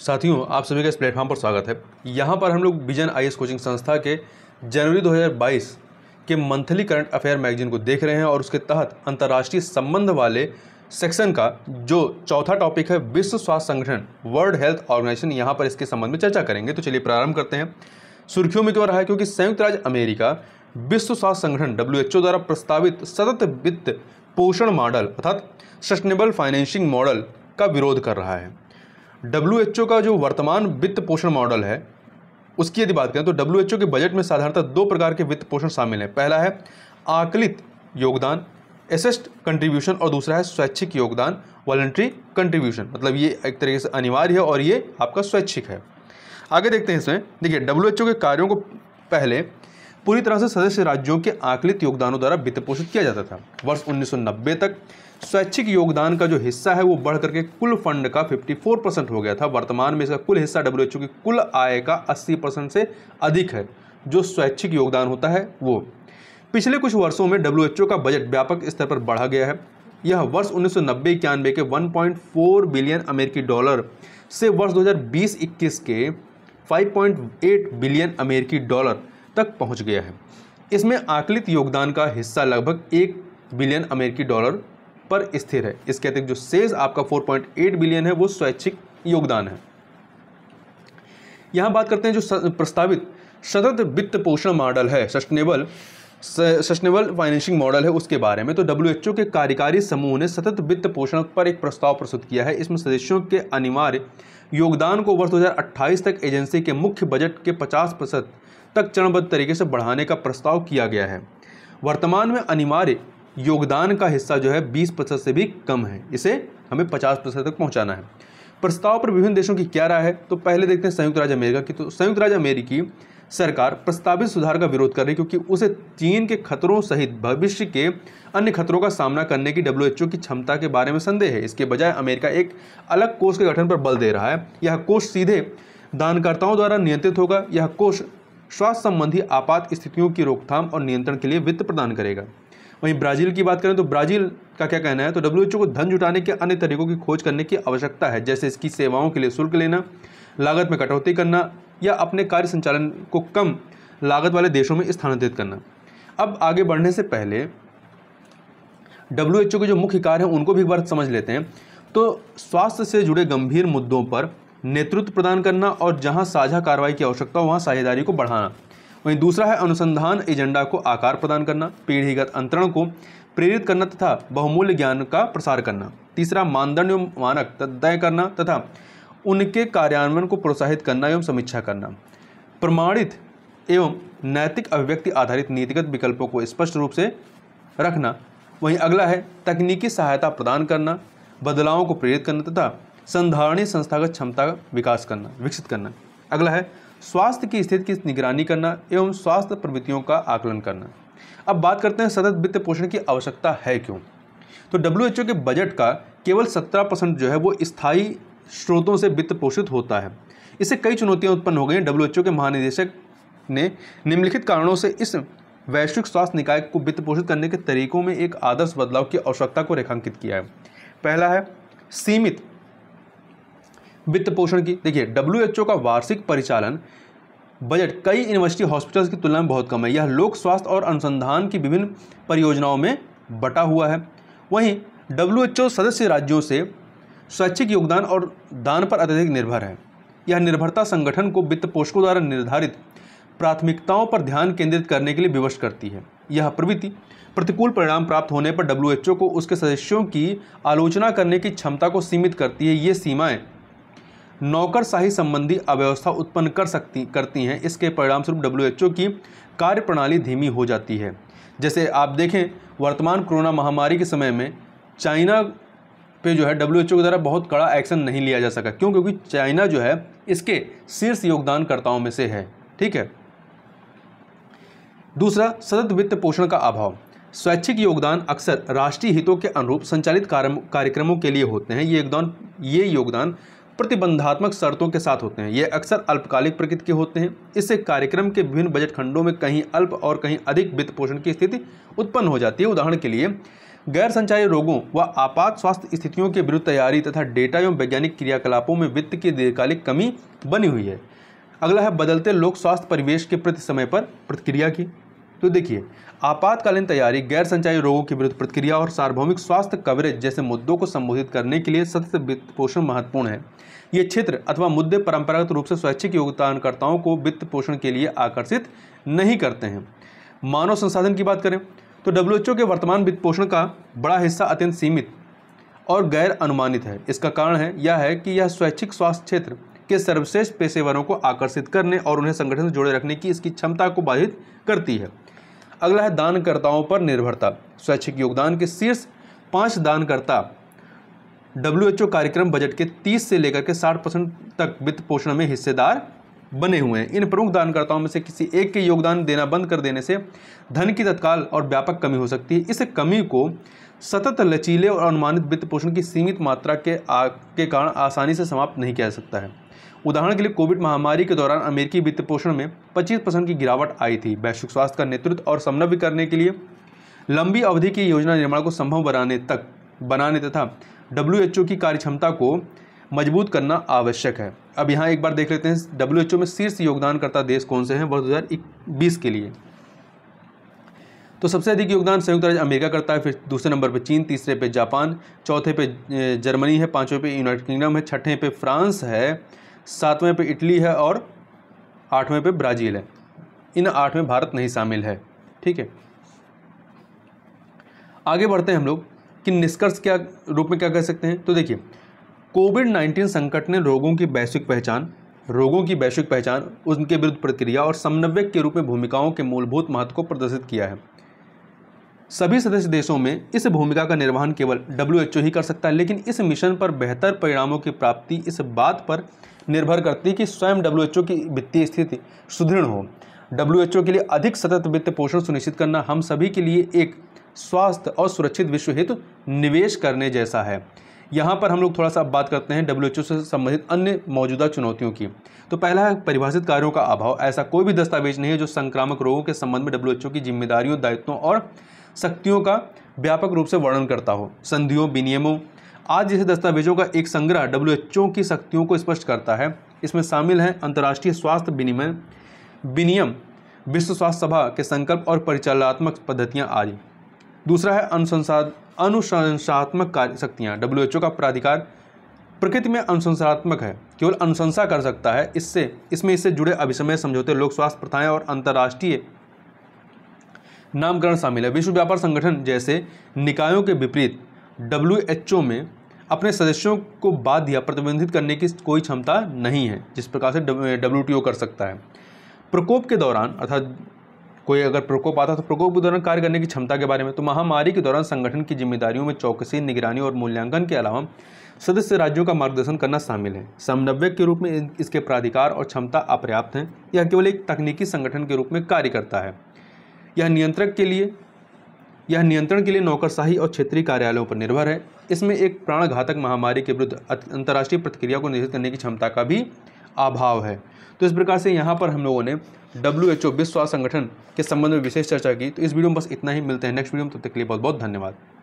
साथियों आप सभी का इस प्लेटफॉर्म पर स्वागत है यहाँ पर हम लोग विजन आई कोचिंग संस्था के जनवरी 2022 के मंथली करंट अफेयर मैगजीन को देख रहे हैं और उसके तहत अंतर्राष्ट्रीय संबंध वाले सेक्शन का जो चौथा टॉपिक है विश्व स्वास्थ्य संगठन वर्ल्ड हेल्थ ऑर्गेनाइजेशन यहाँ पर इसके संबंध में चर्चा करेंगे तो चलिए प्रारंभ करते हैं सुर्खियों में क्यों रहा है क्योंकि संयुक्त राज्य अमेरिका विश्व स्वास्थ्य संगठन डब्ल्यू द्वारा प्रस्तावित सतत वित्त पोषण मॉडल अर्थात सस्टेनेबल फाइनेंशिंग मॉडल का विरोध कर रहा है डब्ल्यू का जो वर्तमान वित्त पोषण मॉडल है उसकी यदि बात करें तो डब्ल्यू के बजट में साधारणतः दो प्रकार के वित्त पोषण शामिल हैं पहला है आकलित योगदान एसेस्ट कंट्रीब्यूशन और दूसरा है स्वैच्छिक योगदान वॉलेंट्री कंट्रीब्यूशन मतलब ये एक तरीके से अनिवार्य है और ये आपका स्वैच्छिक है आगे देखते हैं इसमें देखिए डब्ल्यू के कार्यों को पहले पूरी तरह से सदस्य राज्यों के आकलित योगदानों द्वारा वित्त पोषित किया जाता था वर्ष 1990 तक स्वैच्छिक योगदान का जो हिस्सा है वो बढ़ करके कुल फंड का 54 परसेंट हो गया था वर्तमान में इसका कुल हिस्सा डब्ल्यू की कुल आय का 80 परसेंट से अधिक है जो स्वैच्छिक योगदान होता है वो पिछले कुछ वर्षों में डब्ल्यू का बजट व्यापक स्तर पर बढ़ा गया है यह वर्ष उन्नीस सौ के 1.4 बिलियन अमेरिकी डॉलर से वर्ष 2020-21 के 5.8 बिलियन अमेरिकी डॉलर तक पहुंच गया है इसमें आकलित योगदान का हिस्सा लगभग एक बिलियन अमेरिकी डॉलर पर स्थिर है इसके अतिरिक्त जो सेज आपका 4.8 बिलियन है वो स्वैच्छिक योगदान है यहाँ बात करते हैं जो प्रस्तावित सतत वित्त पोषण मॉडल है सस्टेनेबल सस्टेनेबल फाइनेंशिंग मॉडल है उसके बारे में तो डब्ल्यू के कार्यकारी समूह ने सतत वित्त पोषण पर एक प्रस्ताव प्रस्तुत किया है इसमें सदस्यों के अनिवार्य योगदान को वर्ष 2028 तक एजेंसी के मुख्य बजट के 50 प्रतिशत तक चरणबद्ध तरीके से बढ़ाने का प्रस्ताव किया गया है वर्तमान में अनिवार्य योगदान का हिस्सा जो है 20 प्रतिशत से भी कम है इसे हमें 50 प्रतिशत तक पहुंचाना है प्रस्ताव पर विभिन्न देशों की क्या राय है तो पहले देखते हैं संयुक्त राज्य अमेरिका की तो संयुक्त राज्य अमेरिकी सरकार प्रस्तावित सुधार का विरोध कर रही है क्योंकि उसे चीन के खतरों सहित भविष्य के अन्य खतरों का सामना करने की डब्ल्यू की क्षमता के बारे में संदेह है इसके बजाय अमेरिका एक अलग कोष के गठन पर बल दे रहा है यह कोष सीधे दानकर्ताओं द्वारा नियंत्रित होगा यह कोष स्वास्थ्य संबंधी आपात स्थितियों की रोकथाम और नियंत्रण के लिए वित्त प्रदान करेगा वहीं ब्राज़ील की बात करें तो ब्राज़ील का क्या कहना है तो डब्ल्यू को धन जुटाने के अन्य तरीकों की खोज करने की आवश्यकता है जैसे इसकी सेवाओं के लिए शुल्क लेना लागत में कटौती करना या अपने कार्य संचालन को कम लागत वाले देशों में स्थानांतरित करना अब आगे बढ़ने से पहले डब्ल्यू के जो मुख्य कार्य हैं उनको भी एक बार समझ लेते हैं तो स्वास्थ्य से जुड़े गंभीर मुद्दों पर नेतृत्व प्रदान करना और जहां साझा कार्रवाई की आवश्यकता हो वहां साझेदारी को बढ़ाना वहीं दूसरा है अनुसंधान एजेंडा को आकार प्रदान करना पीढ़ीगत अंतरण को प्रेरित करना तथा बहुमूल्य ज्ञान का प्रसार करना तीसरा मानदंड एवं मानक तय करना तथा उनके कार्यान्वयन को प्रोत्साहित करना एवं समीक्षा करना प्रमाणित एवं नैतिक अभिव्यक्ति आधारित नीतिगत विकल्पों को स्पष्ट रूप से रखना वहीं अगला है तकनीकी सहायता प्रदान करना बदलावों को प्रेरित करना तथा संधारणीय संस्थागत क्षमता का विकास करना विकसित करना अगला है स्वास्थ्य की स्थिति की निगरानी करना एवं स्वास्थ्य प्रवृत्तियों का आकलन करना अब बात करते हैं सतत वित्त पोषण की आवश्यकता है क्यों तो डब्ल्यू के बजट का केवल सत्रह परसेंट जो है वो स्थायी स्रोतों से वित्त पोषित होता है इससे कई चुनौतियां उत्पन्न हो गई हैं डब्ल्यू के महानिदेशक ने निम्नलिखित कारणों से इस वैश्विक स्वास्थ्य निकाय को वित्त पोषित करने के तरीकों में एक आदर्श बदलाव की आवश्यकता को रेखांकित किया है पहला है सीमित वित्त पोषण की देखिए डब्ल्यू का वार्षिक परिचालन बजट कई यूनिवर्सिटी हॉस्पिटल्स की तुलना में बहुत कम है यह लोक स्वास्थ्य और अनुसंधान की विभिन्न परियोजनाओं में बटा हुआ है वहीं डब्ल्यू सदस्य राज्यों से स्वैच्छिक योगदान और दान पर अत्यधिक निर्भर है यह निर्भरता संगठन को वित्त पोषकों द्वारा निर्धारित प्राथमिकताओं पर ध्यान केंद्रित करने के लिए विवश करती है यह प्रवृत्ति प्रतिकूल परिणाम प्राप्त होने पर डब्ल्यू को उसके सदस्यों की आलोचना करने की क्षमता को सीमित करती है ये सीमाएं नौकरशाही संबंधी अव्यवस्था उत्पन्न कर सकती करती हैं इसके परिणामस्वरूप डब्ल्यू की कार्यप्रणाली धीमी हो जाती है जैसे आप देखें वर्तमान कोरोना महामारी के समय में चाइना पे जो है डब्ल्यू के द्वारा बहुत कड़ा एक्शन नहीं लिया जा सका क्यों क्योंकि चाइना जो है इसके शीर्ष योगदानकर्ताओं में से है ठीक है दूसरा सतत वित्त पोषण का अभाव स्वैच्छिक योगदान अक्सर राष्ट्रीय हितों के अनुरूप संचालित कार्यक्रमों के लिए होते हैं ये योगदान ये योगदान प्रतिबंधात्मक शर्तों के साथ होते हैं ये अक्सर अल्पकालिक प्रकृति के होते हैं इससे कार्यक्रम के विभिन्न बजट खंडों में कहीं अल्प और कहीं अधिक वित्त पोषण की स्थिति उत्पन्न हो जाती है उदाहरण के लिए गैर संचारी रोगों व आपात स्वास्थ्य स्थितियों के विरुद्ध तैयारी तथा डेटा एवं वैज्ञानिक क्रियाकलापों में वित्त की दीर्घकालिक कमी बनी हुई है अगला है बदलते लोक स्वास्थ्य परिवेश के प्रति समय पर प्रतिक्रिया की तो देखिए आपातकालीन तैयारी गैर संचारी रोगों के विरुद्ध प्रतिक्रिया और सार्वभौमिक स्वास्थ्य कवरेज जैसे मुद्दों को संबोधित करने के लिए सतत वित्त पोषण महत्वपूर्ण है ये क्षेत्र अथवा मुद्दे परंपरागत रूप से स्वैच्छिक योगदानकर्ताओं को वित्त पोषण के लिए आकर्षित नहीं करते हैं मानव संसाधन की बात करें तो डब्ल्यूएचओ के वर्तमान वित्त पोषण का बड़ा हिस्सा अत्यंत सीमित और गैर अनुमानित है इसका कारण है यह है कि यह स्वैच्छिक स्वास्थ्य क्षेत्र के सर्वश्रेष्ठ पेशेवरों को आकर्षित करने और उन्हें संगठन से जोड़े रखने की इसकी क्षमता को बाधित करती है अगला है दानकर्ताओं पर निर्भरता स्वैच्छिक योगदान के शीर्ष पाँच दानकर्ता डब्ल्यू कार्यक्रम बजट के 30 से लेकर के 60 परसेंट तक वित्त पोषण में हिस्सेदार बने हुए हैं इन प्रमुख दानकर्ताओं में से किसी एक के योगदान देना बंद कर देने से धन की तत्काल और व्यापक कमी हो सकती है इस कमी को सतत लचीले और अनुमानित वित्त पोषण की सीमित मात्रा के आ, के कारण आसानी से समाप्त नहीं किया जा सकता है उदाहरण के लिए कोविड महामारी के दौरान अमेरिकी वित्त पोषण में 25 परसेंट की गिरावट आई थी वैश्विक स्वास्थ्य का नेतृत्व और समन्वय करने के लिए लंबी अवधि की योजना निर्माण को संभव बनाने तक बनाने तथा डब्ल्यू की कार्यक्षमता को मजबूत करना आवश्यक है अब यहाँ एक बार देख लेते हैं डब्ल्यू में शीर्ष योगदानकर्ता देश कौन से हैं वर्ष दो के लिए तो सबसे अधिक योगदान संयुक्त राज्य अमेरिका करता है फिर दूसरे नंबर पर चीन तीसरे पे जापान चौथे पे जर्मनी है पाँचवें पे यूनाइटेड किंगडम है छठे पे फ्रांस है सातवें पे इटली है और आठवें पे ब्राज़ील है इन आठ में भारत नहीं शामिल है ठीक है आगे बढ़ते हैं हम लोग कि निष्कर्ष क्या रूप में क्या कह सकते हैं तो देखिए कोविड नाइन्टीन संकट ने रोगों की वैश्विक पहचान रोगों की वैश्विक पहचान उनके विरुद्ध प्रतिक्रिया और समन्वयक के रूप में भूमिकाओं के मूलभूत महत्व को प्रदर्शित किया है सभी सदस्य देशों में इस भूमिका का निर्वहन केवल डब्ल्यू ही कर सकता है लेकिन इस मिशन पर बेहतर परिणामों की प्राप्ति इस बात पर निर्भर करती है कि स्वयं डब्ल्यू की वित्तीय स्थिति सुदृढ़ हो डब्ल्यू के लिए अधिक सतत वित्त पोषण सुनिश्चित करना हम सभी के लिए एक स्वास्थ्य और सुरक्षित विश्व हित तो निवेश करने जैसा है यहाँ पर हम लोग थोड़ा सा बात करते हैं डब्ल्यू से संबंधित अन्य मौजूदा चुनौतियों की तो पहला है परिभाषित कार्यों का अभाव ऐसा कोई भी दस्तावेज नहीं है जो संक्रामक रोगों के संबंध में डब्ल्यू की जिम्मेदारियों दायित्वों और शक्तियों का व्यापक रूप से वर्णन करता हो संधियों विनियमों आज जैसे दस्तावेजों का एक संग्रह डब्ल्यू की शक्तियों को स्पष्ट करता है इसमें शामिल हैं अंतर्राष्ट्रीय स्वास्थ्य विनिमय विनियम विश्व स्वास्थ्य सभा के संकल्प और परिचालनात्मक पद्धतियाँ आदि दूसरा है अनुसंसाध अनुशंसात्मक कार्य शक्तियाँ डब्ल्यू का प्राधिकार प्रकृति में अनुशंसात्मक है केवल अनुशंसा कर सकता है इससे इसमें इससे जुड़े अभिसमय समझौते लोक स्वास्थ्य प्रथाएं और अंतर्राष्ट्रीय नामकरण शामिल है विश्व व्यापार संगठन जैसे निकायों के विपरीत डब्ल्यू में अपने सदस्यों को बाध्य या प्रतिबंधित करने की कोई क्षमता नहीं है जिस प्रकार से डब्ल्यू कर सकता है प्रकोप के दौरान अर्थात कोई अगर प्रकोप आता तो प्रकोप के दौरान कार्य करने की क्षमता के बारे में तो महामारी के दौरान संगठन की जिम्मेदारियों में चौकसी निगरानी और मूल्यांकन के अलावा सदस्य राज्यों का मार्गदर्शन करना शामिल है समन्वयक के रूप में इसके प्राधिकार और क्षमता अपर्याप्त हैं यह केवल एक तकनीकी संगठन के रूप में कार्य करता है यह नियंत्रक के लिए यह नियंत्रण के लिए नौकरशाही और क्षेत्रीय कार्यालयों पर निर्भर है इसमें एक प्राणघातक महामारी के विरुद्ध अंतर्राष्ट्रीय प्रतिक्रिया को नियोजित करने की क्षमता का भी अभाव है तो इस प्रकार से यहाँ पर हम लोगों ने डब्ल्यू एच ओ विश्व स्वास्थ्य संगठन के संबंध में विशेष चर्चा की तो इस वीडियो में बस इतना ही मिलते हैं नेक्स्ट वीडियो में तब तो तक के लिए बहुत बहुत धन्यवाद